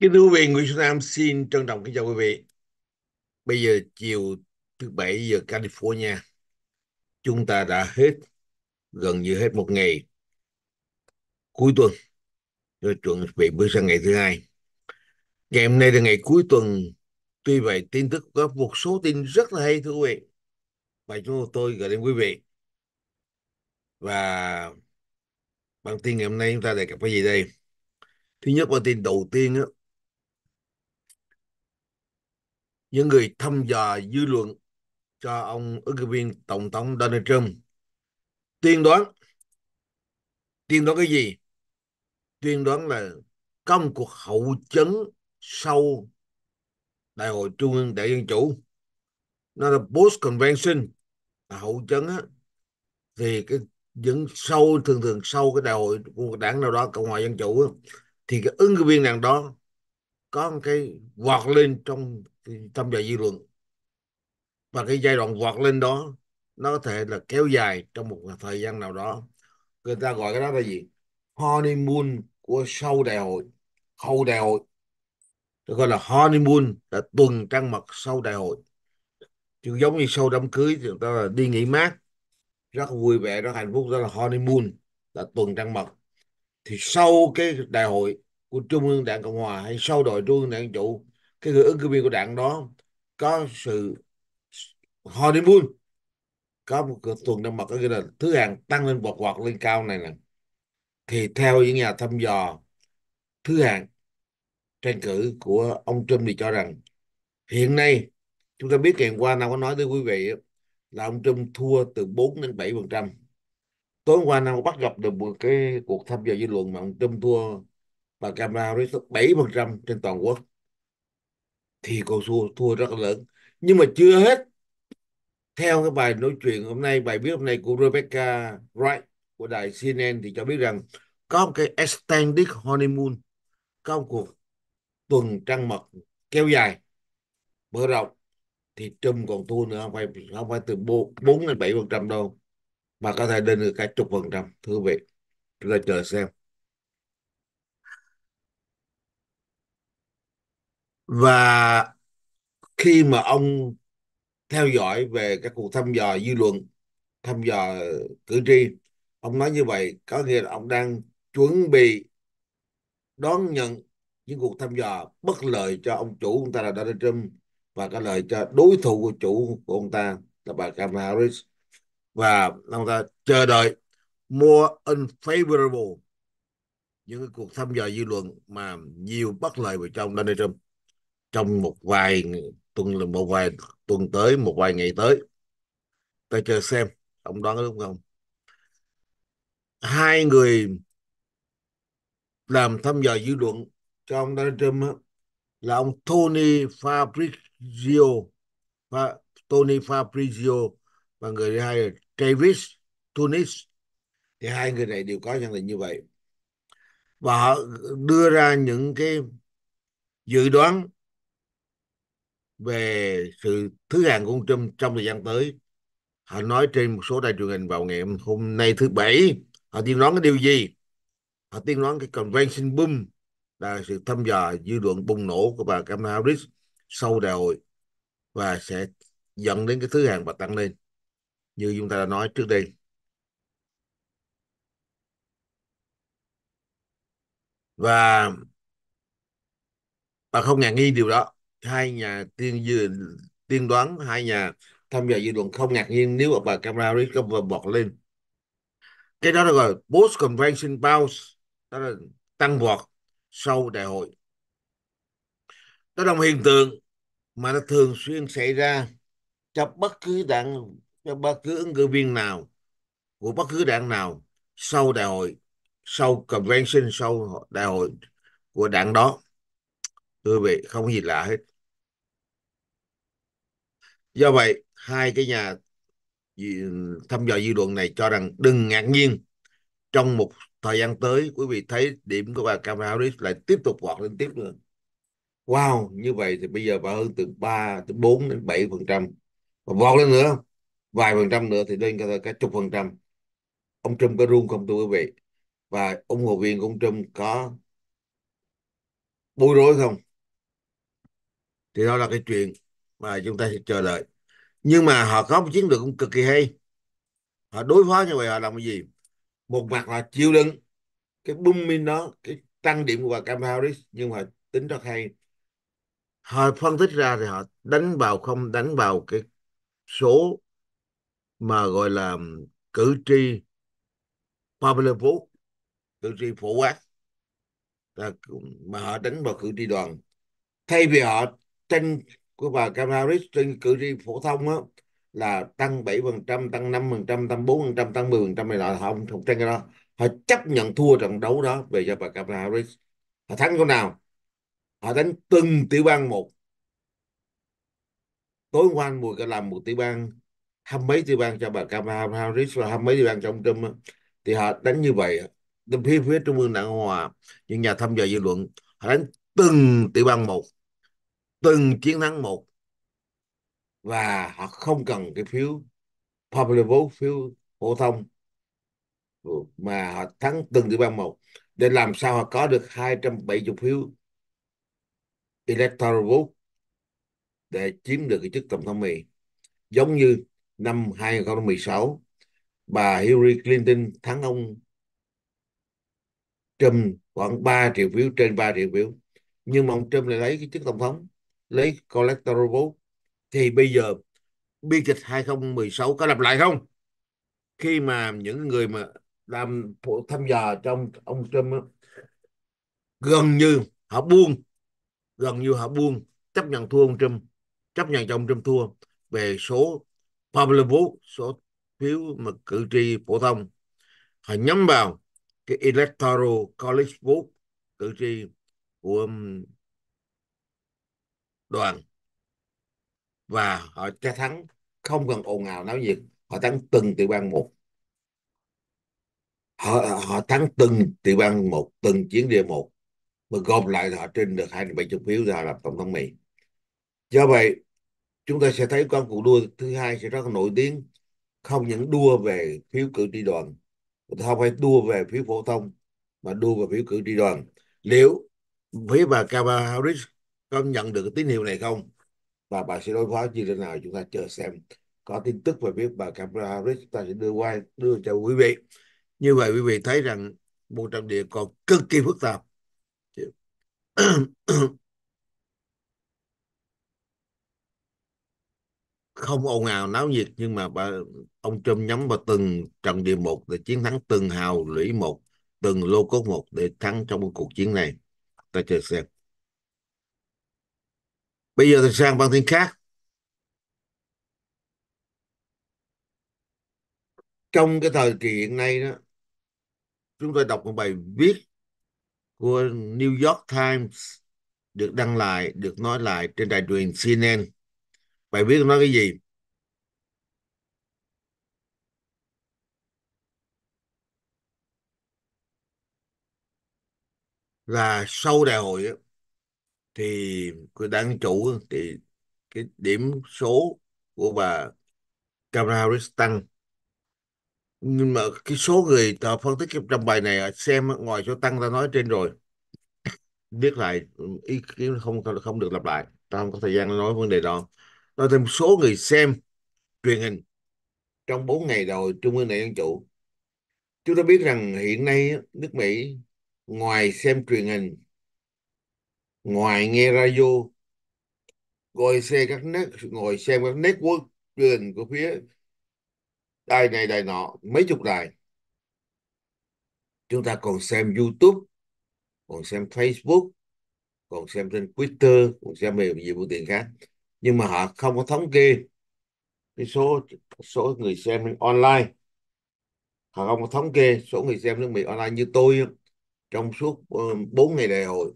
Kính thưa quý vị, Nguyễn Xuân Nam xin trân trọng kính chào quý vị. Bây giờ chiều thứ Bảy giờ California, chúng ta đã hết, gần như hết một ngày cuối tuần, rồi chuẩn bị bước sang ngày thứ hai. Ngày hôm nay là ngày cuối tuần, tuy vậy tin tức có một số tin rất là hay thưa quý vị. Và chúng tôi gửi đến quý vị. Và bằng tin ngày hôm nay chúng ta đề cập cái gì đây? Thứ nhất là tin đầu tiên đó, những người thăm dò dư luận cho ông ứng cử viên tổng thống Donald Trump tiên đoán tiên đoán cái gì tiên đoán là có cuộc hậu chấn sau đại hội trung ương đảng dân chủ nó là post convention hậu chấn á thì cái những sau thường thường sau cái đại hội của đảng nào đó cộng hòa dân chủ á, thì cái ứng cử viên nào đó có một cái vọt lên trong trong giờ dư luận và cái giai đoạn vọt lên đó nó có thể là kéo dài trong một thời gian nào đó người ta gọi cái đó là gì honeymoon của sau đại hội hậu đại hội tôi gọi là honeymoon là tuần trăng mật sau đại hội chứ giống như sau đám cưới thì người ta là đi nghỉ mát rất vui vẻ rất hạnh phúc đó là honeymoon là tuần trăng mật thì sau cái đại hội của Trung ương Đảng Cộng Hòa hay sau đội Trung ương Đảng Chủ cái người ứng cử viên của đảng đó có sự ho đến vui có một cái tuần đang mật cái là thứ hàng tăng lên bọt bọt lên cao này nè thì theo những nhà thăm dò thứ hạng tranh cử của ông Trump thì cho rằng hiện nay chúng ta biết ngày qua nào có nói với quý vị là ông Trump thua từ 4 đến 7 phần trăm tối hôm qua nào bắt gặp được một cái cuộc thăm dò dư luận mà ông Trump thua và camera rao đến bảy phần trăm trên toàn quốc thì cô thua, thua rất lớn nhưng mà chưa hết theo cái bài nói chuyện hôm nay bài viết hôm nay của Rebecca Wright của đài CNN thì cho biết rằng có một cái extended honeymoon có một cuộc tuần trăng mật kéo dài mở rộng thì Trump còn thua nữa không phải không phải từ 4 đến 7 phần trăm đâu mà có thể lên được cả chục phần trăm thưa quý vị chúng ta chờ xem và khi mà ông theo dõi về các cuộc thăm dò dư luận thăm dò cử tri ông nói như vậy có nghĩa là ông đang chuẩn bị đón nhận những cuộc thăm dò bất lợi cho ông chủ của ông ta là Donald Trump và có lợi cho đối thủ của chủ của ông ta là bà Kamala Harris và ông ta chờ đợi more unfavorable những cuộc thăm dò dư luận mà nhiều bất lợi về ông Donald Trump trong một vài tuần một vài tuần tới một vài ngày tới ta chờ xem ông đoán đúng không hai người làm thăm dò dư luận cho ông Donald Trump là ông Tony Fabrizio và Tony Fabrizio và người thứ hai là Travis Tunis thì hai người này đều có nhận định như vậy và họ đưa ra những cái dự đoán về sự thứ hạng của ông Trump trong thời gian tới họ nói trên một số đài truyền hình vào ngày hôm nay thứ bảy họ tiên đoán cái điều gì họ tiên đoán cái convention boom là sự thăm dò dư luận bùng nổ của bà Kamala Harris sau đại hội và sẽ dẫn đến cái thứ hạng và tăng lên như chúng ta đã nói trước đây và bà không ngạc nghi điều đó hai nhà tiên dự tiên đoán hai nhà tham gia dư luận không ngạc nhiên nếu bà Kamala Harris có vừa bọt lên cái đó là gọi post convention bounce đó là tăng vọt sau đại hội đó là một hiện tượng mà nó thường xuyên xảy ra cho bất cứ đảng cho bất cứ ứng cử viên nào của bất cứ đảng nào sau đại hội sau convention sau đại hội của đảng đó tôi quý vị không gì lạ hết do vậy hai cái nhà thăm dò dư luận này cho rằng đừng ngạc nhiên trong một thời gian tới quý vị thấy điểm của bà Kamala Harris lại tiếp tục vọt lên tiếp nữa wow như vậy thì bây giờ bà hơn từ 3 từ 4 đến 7 phần trăm và vọt lên nữa vài phần trăm nữa thì lên cả, cả chục phần trăm ông Trump có run không thưa quý vị và ủng hộ viên của ông Trump có bối rối không thì đó là cái chuyện mà chúng ta sẽ chờ đợi nhưng mà họ có một chiến lược cũng cực kỳ hay họ đối phó như vậy họ làm cái gì một mặt là chịu đựng cái bung min đó cái tăng điểm của Cam Harris nhưng mà tính rất hay họ phân tích ra thì họ đánh vào không đánh vào cái số mà gọi là cử tri popular vote cử tri phổ quát mà họ đánh vào cử tri đoàn thay vì họ tranh của bà Kamala trên cử tri phổ thông á là tăng 7%, tăng 5%, tăng 4%, tăng 10% này là không thuộc trên cái đó. Họ chấp nhận thua trận đấu đó về cho bà Kamala Họ thắng con nào? Họ đánh từng tiểu bang một. Tối qua anh Mùi làm một tiểu bang, hăm mấy tiểu bang cho bà Kamala Harris và hăm mấy tiểu bang cho ông Trump. Thì họ đánh như vậy. Phía, phía Trung ương Đảng Hòa, những nhà thăm dò dư luận, họ đánh từng tiểu bang một từng chiến thắng một và họ không cần cái phiếu popular vote phiếu phổ thông mà họ thắng từng địa bang một để làm sao họ có được 270 phiếu electoral vote để chiếm được cái chức tổng thống Mỹ giống như năm 2016 bà Hillary Clinton thắng ông Trump khoảng 3 triệu phiếu trên 3 triệu phiếu nhưng mà ông Trump lại lấy cái chức tổng thống lấy collector vote thì bây giờ bi kịch 2016 có lặp lại không khi mà những người mà làm tham gia trong ông Trump đó, gần như họ buông gần như họ buông chấp nhận thua ông Trump chấp nhận cho ông Trump thua về số popular vote số phiếu mà cử tri phổ thông họ nhắm vào cái electoral college vote cử tri của đoàn và họ cho thắng không cần ồn ào náo nhiệt họ thắng từng tiểu bang một họ họ thắng từng tiểu bang một từng chiến địa một mà gộp lại họ trên được hai bảy chục phiếu ra làm tổng thống mỹ do vậy chúng ta sẽ thấy con cuộc đua thứ hai sẽ rất nổi tiếng không những đua về phiếu cử tri đoàn không phải đua về phiếu phổ thông mà đua về phiếu cử tri đoàn liệu phía bà Kamala Harris có nhận được cái tín hiệu này không và bà sẽ đối phó như thế nào chúng ta chờ xem có tin tức về biết bà Kamala Harris chúng ta sẽ đưa qua đưa cho quý vị như vậy quý vị thấy rằng một trận địa còn cực kỳ phức tạp không ồn ào náo nhiệt nhưng mà bà, ông Trump nhắm vào từng trận địa một để chiến thắng từng hào lũy một từng lô cốt một để thắng trong cuộc chiến này ta chờ xem bây giờ thì sang băng tin khác trong cái thời kỳ hiện nay đó chúng tôi đọc một bài viết của New York Times được đăng lại được nói lại trên đài truyền CNN bài viết nói cái gì là sau đại hội thì của đang chủ thì cái điểm số của bà Kamala Harris tăng nhưng mà cái số người ta phân tích trong bài này xem ngoài số tăng ta nói trên rồi viết lại ý kiến không không được lặp lại ta không có thời gian nói vấn đề đó nói thêm số người xem truyền hình trong 4 ngày đầu trung ương này dân chủ chúng ta biết rằng hiện nay nước mỹ ngoài xem truyền hình ngoài nghe radio ngồi xe các net ngồi xem các network truyền của phía đài này đài nọ mấy chục đài chúng ta còn xem YouTube còn xem Facebook còn xem trên Twitter còn xem nhiều nhiều phương tiện khác nhưng mà họ không có thống kê cái số số người xem online họ không có thống kê số người xem nước Mỹ online như tôi trong suốt 4 ờ, ngày đại hội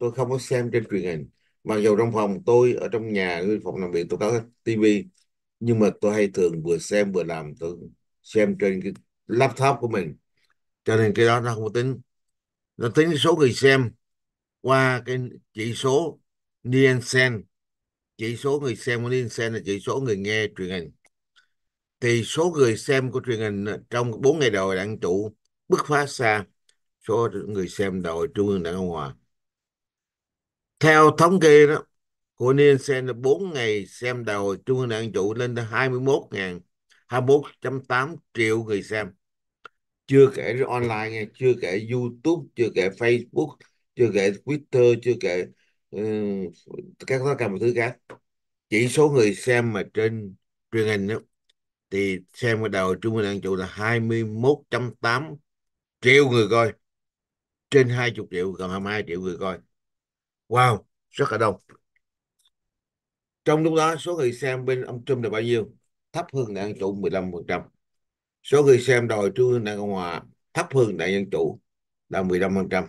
tôi không có xem trên truyền hình mặc dù trong phòng tôi ở trong nhà phòng làm việc tôi có tivi nhưng mà tôi hay thường vừa xem vừa làm tôi xem trên cái laptop của mình cho nên cái đó nó không có tính nó tính số người xem qua cái chỉ số Nielsen chỉ số người xem của Nielsen là chỉ số người nghe truyền hình thì số người xem của truyền hình trong 4 ngày đầu đảng chủ bứt phá xa số người xem đội trung ương đảng cộng hòa theo thống kê đó của Nielsen là 4 ngày xem đại hội Trung ương Đảng chủ lên 21.000 21.8 triệu người xem chưa kể online nha chưa kể YouTube chưa kể Facebook chưa kể Twitter chưa kể uh, các tất cả một thứ khác chỉ số người xem mà trên truyền hình đó, thì xem ở đầu Trung ương Đảng chủ là 21.8 triệu người coi trên 20 triệu gần 22 triệu người coi wow rất là đông trong lúc đó số người xem bên ông Trump là bao nhiêu thấp hơn đảng Dân Chủ 15% số người xem đòi trung đảng Cộng Hòa thấp hơn đảng Dân Chủ là 15%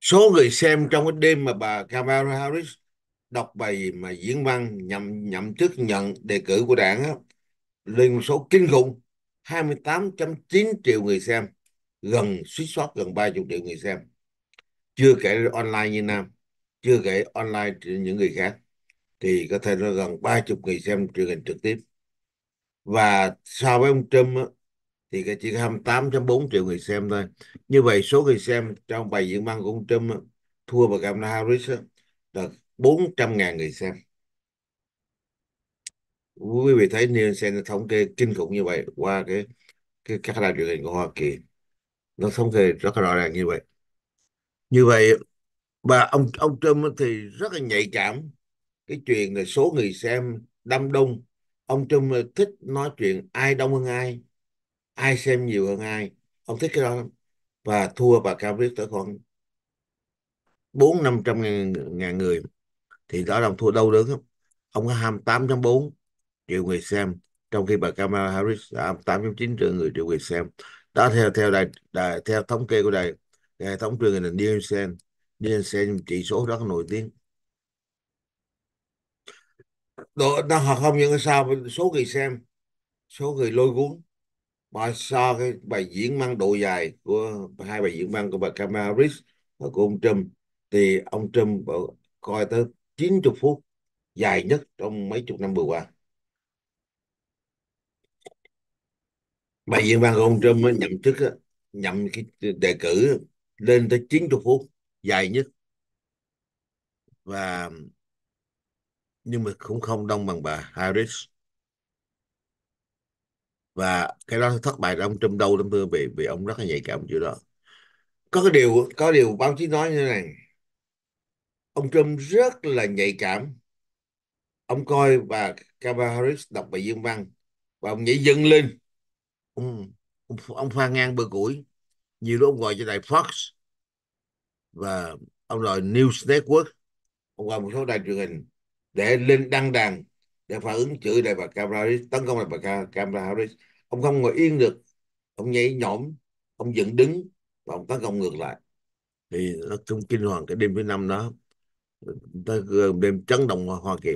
số người xem trong cái đêm mà bà Kamala Harris đọc bài mà diễn văn nhằm nhậm chức nhận đề cử của đảng á, lên số kinh khủng 28.9 triệu người xem gần suýt soát gần 30 triệu người xem chưa kể online như Nam chưa kể online những người khác thì có thể nó gần 30 người xem truyền hình trực tiếp và so với ông Trump á, thì cái chỉ 28.4 triệu người xem thôi như vậy số người xem trong bài diễn văn của ông Trump á, thua bà Kamala Harris á, là 400.000 người xem quý vị thấy Nielsen thống kê kinh khủng như vậy qua cái, cái các đài truyền hình của Hoa Kỳ nó thống kê rất là rõ ràng như vậy như vậy và ông ông Trump thì rất là nhạy cảm cái chuyện là số người xem đâm đông ông Trump thích nói chuyện ai đông hơn ai ai xem nhiều hơn ai ông thích cái đó lắm và thua bà Cao Viết tới khoảng bốn năm trăm ngàn người thì rõ ràng thua đâu đớn lắm ông có 28.4 triệu người xem trong khi bà Kamala Harris đã 8.9 triệu người triệu người xem đó theo theo đài, đài theo thống kê của đài, hệ thống truyền hình là Nielsen Nielsen chỉ số rất nổi tiếng đó, nó họ không những sao số người xem số người lôi cuốn mà so cái bài diễn mang độ dài của hai bài diễn văn của bà Kamala Harris và của ông Trump thì ông Trump coi tới 90 phút dài nhất trong mấy chục năm vừa qua bà diễn Văn ông Trump nhậm chức nhậm cái đề cử lên tới 90 phút dài nhất và nhưng mà cũng không đông bằng bà Harris và cái đó thất bại ông Trump đâu lắm thưa vì vì ông rất là nhạy cảm chỗ đó có cái điều có điều báo chí nói như thế này ông Trump rất là nhạy cảm ông coi bà Kamala Harris đọc bài diễn văn và ông nhảy dựng lên ông, ông, ông pha ngang bờ củi nhiều lúc ông gọi cho đài Fox và ông gọi News Network ông gọi một số đài truyền hình để lên đăng đàn để phản ứng chửi lại bà Kamala Harris tấn công lại bà Kamala Harris ông không ngồi yên được ông nhảy nhõm ông dựng đứng và ông tấn công ngược lại thì nó cũng kinh hoàng cái đêm thứ năm đó tới đêm chấn động Hoa Kỳ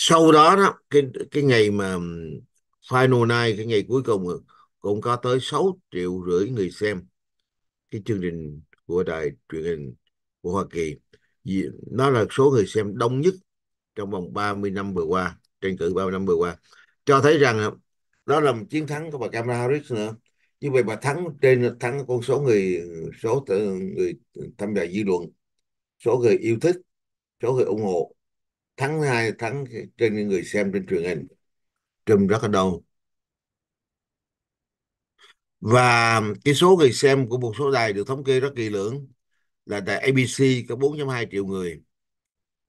sau đó đó cái cái ngày mà final night cái ngày cuối cùng cũng có tới 6 triệu rưỡi người xem cái chương trình của đài truyền hình của Hoa Kỳ nó là số người xem đông nhất trong vòng 30 năm vừa qua tranh cử 30 năm vừa qua cho thấy rằng đó là một chiến thắng của bà Kamala Harris nữa như vậy bà thắng trên thắng con số người số người tham gia dư luận số người yêu thích số người ủng hộ thắng hai thắng trên người xem trên truyền hình trùm rất là đông và cái số người xem của một số đài được thống kê rất kỳ lưỡng là đài ABC có 4.2 triệu người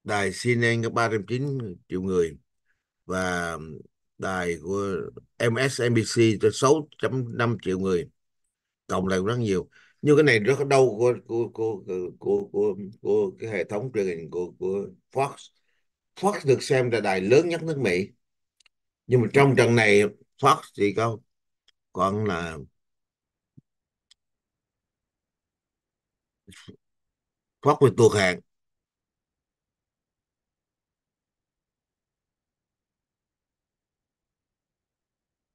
đài CNN có 309 triệu người và đài của MSNBC tới 6.5 triệu người cộng lại cũng rất nhiều nhưng cái này rất đau của của của của của, của cái hệ thống truyền hình của của Fox Fox được xem là đài lớn nhất nước Mỹ nhưng mà trong trận này Fox chỉ có còn là Fox bị tuột hạng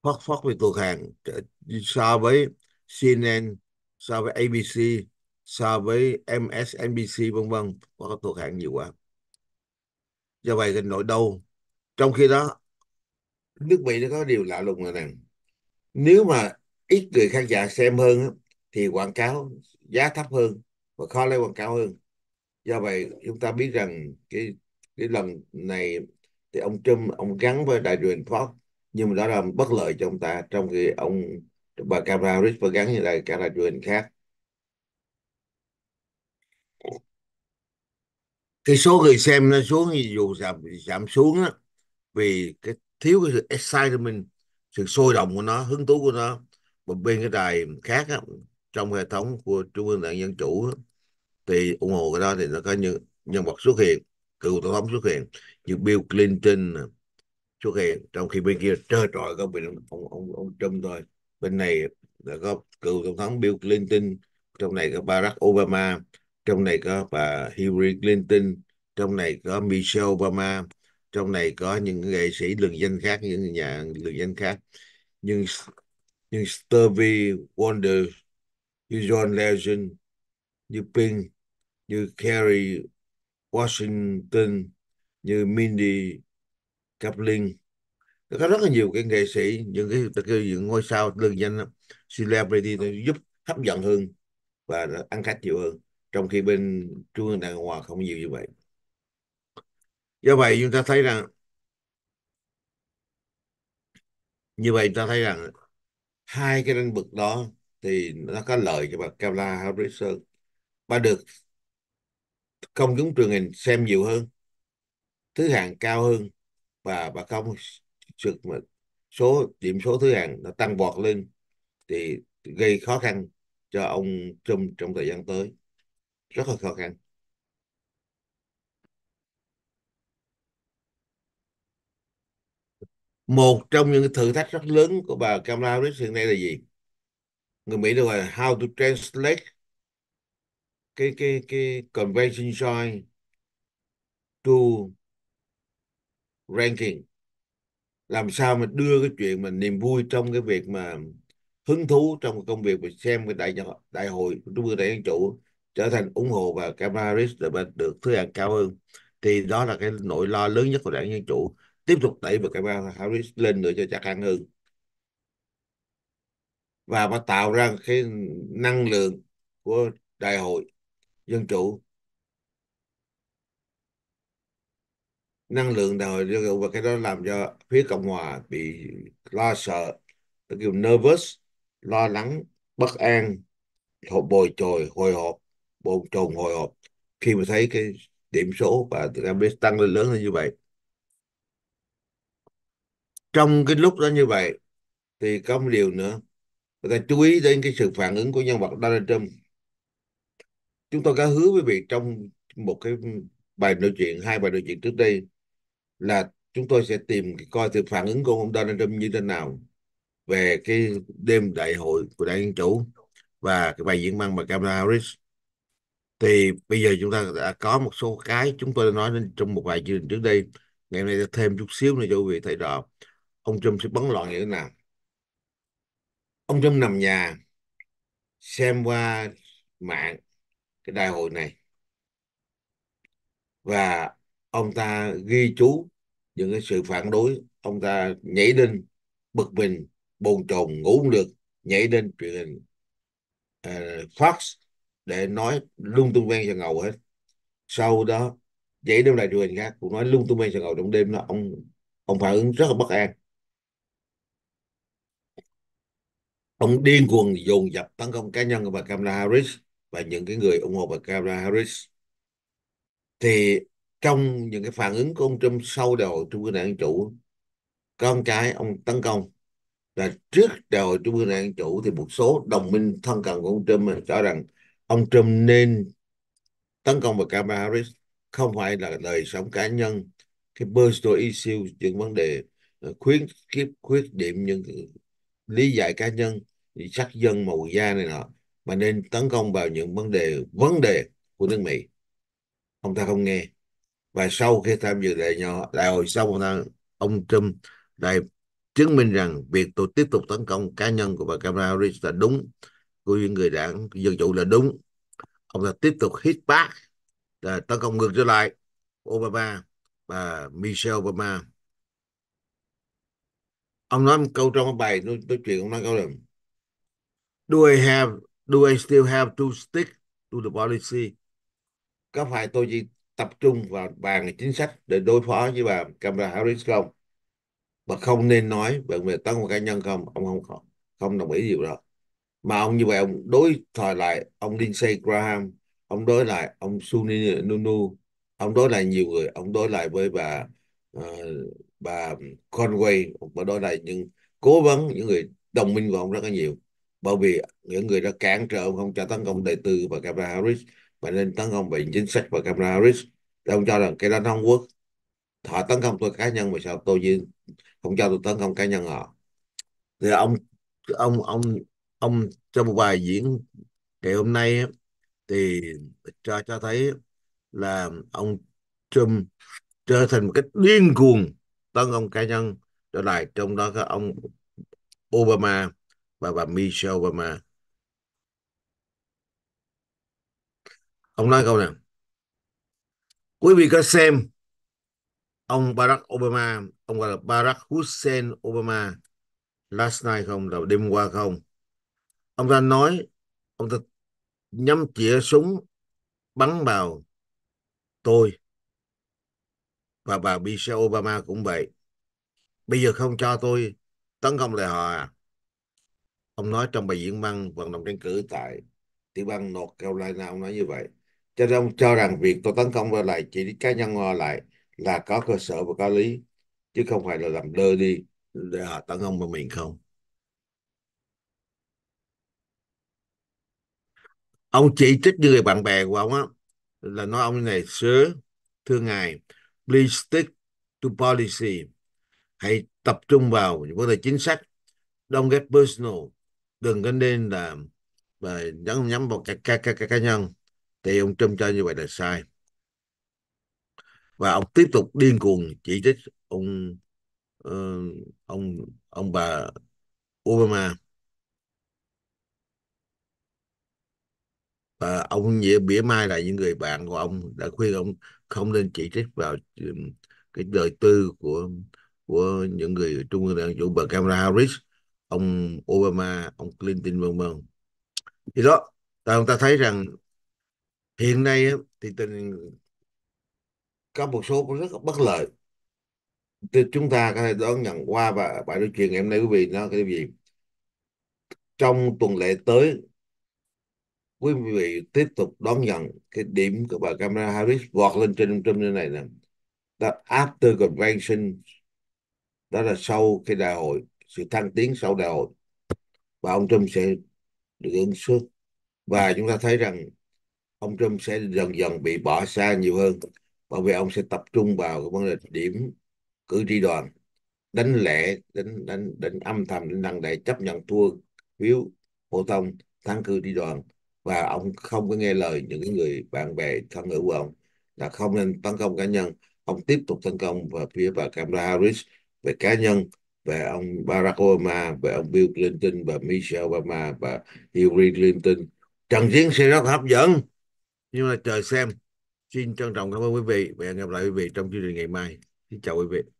phát phát về thuộc hàng so với CNN so với ABC so với MSNBC vân vân có thuộc hàng nhiều quá do vậy cái nỗi đau trong khi đó nước Mỹ nó có điều lạ lùng là rằng nếu mà ít người khán giả xem hơn thì quảng cáo giá thấp hơn và khó lấy quảng cáo hơn do vậy chúng ta biết rằng cái cái lần này thì ông Trump ông gắn với đại truyền Fox nhưng mà đó là bất lợi cho ông ta trong khi ông bà Kamala Harris và gắn như là Kamala Johnson khác cái số người xem nó xuống dù giảm giảm xuống đó, vì cái thiếu cái sự excitement sự sôi động của nó hứng thú của nó một bên cái đài khác á, trong hệ thống của trung ương đảng dân chủ á, thì ủng hộ cái đó thì nó có những nhân vật xuất hiện cựu tổng thống xuất hiện như Bill Clinton xuất hiện trong khi bên kia trơ trọi có bị ông ông ông Trump thôi bên này là có cựu tổng thống Bill Clinton trong này có Barack Obama trong này có bà Hillary Clinton trong này có Michelle Obama trong này có những nghệ sĩ lừng danh khác những nhà lừng danh khác nhưng như Stevie Wonder như John Legend như Pink như Kerry Washington như Mindy Kaplan có rất là nhiều cái nghệ sĩ những cái ta kêu những ngôi sao lương danh celebrity giúp hấp dẫn hơn và ăn khách nhiều hơn trong khi bên trung ương đàng hoàng không nhiều như vậy do vậy chúng ta thấy rằng như vậy chúng ta thấy rằng hai cái lĩnh vực đó thì nó có lợi cho bà Kamala Harris hơn bà được công chúng truyền hình xem nhiều hơn thứ hạng cao hơn và bà không sực mà số điểm số thứ hạng nó tăng vọt lên thì gây khó khăn cho ông Trump trong thời gian tới rất là khó khăn một trong những thử thách rất lớn của bà Kamala Harris hiện nay là gì người Mỹ đều là how to translate cái cái cái convention join to ranking làm sao mà đưa cái chuyện mình niềm vui trong cái việc mà hứng thú trong công việc mà xem cái đại đại hội của Trung ương Đảng Dân Chủ trở thành ủng hộ và Kamala để mà được thứ hạng cao hơn thì đó là cái nỗi lo lớn nhất của Đảng Dân Chủ tiếp tục đẩy và Kamala lên nữa cho chắc ăn hơn và mà tạo ra cái năng lượng của đại hội dân chủ năng lượng đòi và cái đó làm cho phía cộng hòa bị lo sợ nó kêu nervous lo lắng bất an bồi trồi, hồi hộp bồn chồn hồi hộp khi mà thấy cái điểm số và tăng lên lớn lên như vậy trong cái lúc đó như vậy thì có một điều nữa người ta chú ý đến cái sự phản ứng của nhân vật Donald Trump chúng tôi đã hứa với việc trong một cái bài nói chuyện hai bài nói chuyện trước đây là chúng tôi sẽ tìm coi từ phản ứng của ông Donald Trump như thế nào về cái đêm đại hội của đảng Dân Chủ và cái bài diễn văn mà Kamala Harris thì bây giờ chúng ta đã có một số cái chúng tôi đã nói đến trong một vài chương trình trước đây ngày hôm nay ta thêm chút xíu nữa cho quý vị thấy rõ ông Trump sẽ bấn loạn như thế nào ông Trump nằm nhà xem qua mạng cái đại hội này và ông ta ghi chú những cái sự phản đối ông ta nhảy lên bực mình bồn chồn ngủ không được nhảy lên truyền hình uh, Fox để nói lung tung ven cho ngầu hết sau đó nhảy lên lại truyền hình khác cũng nói lung tung ven cho ngầu trong đêm đó ông ông phản ứng rất là bất an ông điên cuồng dồn dập tấn công cá nhân của bà Kamala Harris và những cái người ủng hộ bà Kamala Harris thì trong những cái phản ứng của ông Trump sau đại hội Trung ương Đảng Chủ con trai ông tấn công là trước đại hội Trung ương Đảng Chủ thì một số đồng minh thân cận của ông Trump cho rằng ông Trump nên tấn công vào Kamala Harris không phải là đời sống cá nhân cái personal issue những vấn đề ờ, khuyết khiếp khuyết điểm những lý giải cá nhân sắc dân màu da này nọ mà nên tấn công vào những vấn đề vấn đề của nước Mỹ ông ta không nghe và sau khi tham dự đại nhỏ đại hội xong ông, ông Trump lại chứng minh rằng việc tôi tiếp tục tấn công cá nhân của bà Kamala Harris là đúng của những người đảng dân chủ là đúng ông ta tiếp tục hit back là tấn công ngược trở lại Obama và Michelle Obama ông nói một câu trong cái bài tôi, tôi chuyện ông nói câu là do I have do I still have to stick to the policy có phải tôi chỉ tập trung vào bàn chính sách để đối phó với bà Kamala Harris không và không nên nói về việc tấn công cá nhân không ông không không, không đồng ý điều đó mà ông như vậy ông đối thoại lại ông Lindsey Graham ông đối lại ông Suni Nunu ông đối lại nhiều người ông đối lại với bà uh, bà Conway và đối lại những cố vấn những người đồng minh của ông rất là nhiều bởi vì những người đã cản trở ông không cho tấn công đại tư và Kamala Harris mà nên tấn công viện chính sách và Kamala Harris ông cho rằng cái đó không quốc họ tấn công tôi cá nhân mà sao tôi như không cho tôi tấn công cá nhân họ thì ông ông ông ông trong một bài diễn ngày hôm nay thì cho cho thấy là ông Trump trở thành một cái điên cuồng tấn công cá nhân trở lại trong đó có ông Obama và bà Michelle Obama ông nói câu này quý vị có xem ông Barack Obama ông gọi là Barack Hussein Obama last night không là đêm qua không ông ta nói ông ta nhắm chĩa súng bắn vào tôi và bà Michelle Obama cũng vậy bây giờ không cho tôi tấn công lại họ à ông nói trong bài diễn văn vận động tranh cử tại tiểu bang North Carolina ông nói như vậy cho nên ông cho rằng việc tôi tấn công lại chỉ cá nhân họ lại là có cơ sở và có lý chứ không phải là làm lơ đi để họ tấn công vào mình không ông chỉ trích những người bạn bè của ông á là nói ông này sớ thưa ngài please stick to policy hãy tập trung vào những vấn đề chính sách don't get personal đừng có nên là và ờ, nhắm nhắm vào cá cá cá cá nhân thì ông Trump cho như vậy là sai và ông tiếp tục điên cuồng chỉ trích ông uh, ông ông bà Obama và ông bỉa mai là những người bạn của ông đã khuyên ông không nên chỉ trích vào cái đời tư của của những người trung ương đảng chủ bà Kamala Harris ông Obama ông Clinton vân vân thì đó ta chúng ta thấy rằng hiện nay thì tình có một số rất là bất lợi thì chúng ta có thể đón nhận qua và bài nói chuyện ngày hôm nay quý vị nó cái gì trong tuần lễ tới quý vị tiếp tục đón nhận cái điểm của bà camera Harris vọt lên trên trung như này nè that after convention đó là sau cái đại hội sự thăng tiến sau đại hội và ông Trump sẽ được ứng xuất và chúng ta thấy rằng ông Trump sẽ dần dần bị bỏ xa nhiều hơn bởi vì ông sẽ tập trung vào cái vấn đề điểm cử tri đoàn đánh lẻ đánh đánh đánh âm thầm đánh nặng đại chấp nhận thua phiếu phổ thông thắng cử tri đoàn và ông không có nghe lời những cái người bạn bè thân hữu của ông là không nên tấn công cá nhân ông tiếp tục tấn công vào phía bà Kamala Harris về cá nhân về ông Barack Obama về ông Bill Clinton và Michelle Obama và Hillary Clinton trận chiến sẽ rất hấp dẫn nhưng mà chờ xem xin trân trọng cảm ơn quý vị và hẹn gặp lại quý vị trong chương trình ngày mai xin chào quý vị